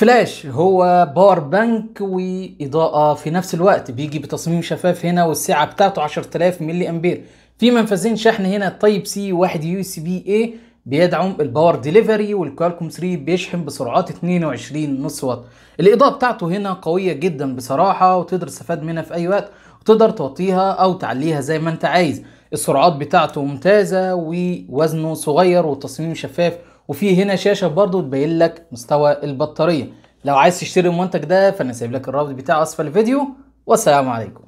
فلاش هو باور بانك واضاءه في نفس الوقت بيجي بتصميم شفاف هنا والسعه بتاعته 10000 ملي امبير في منفذين شحن هنا تايب سي واحد يو اس بي اي بيدعم الباور ديليفري والكوالكوم 3 بيشحن بسرعات 22 نص واط الاضاءه بتاعته هنا قويه جدا بصراحه وتقدر تستفاد منها في اي وقت تقدر توطيها او تعليها زي ما انت عايز السرعات بتاعته ممتازة ووزنه صغير وتصميمه شفاف وفي هنا شاشة برضو تبين لك مستوى البطارية لو عايز تشتري المنتج ده فانا سايب لك الرابط بتاعه اسفل الفيديو والسلام عليكم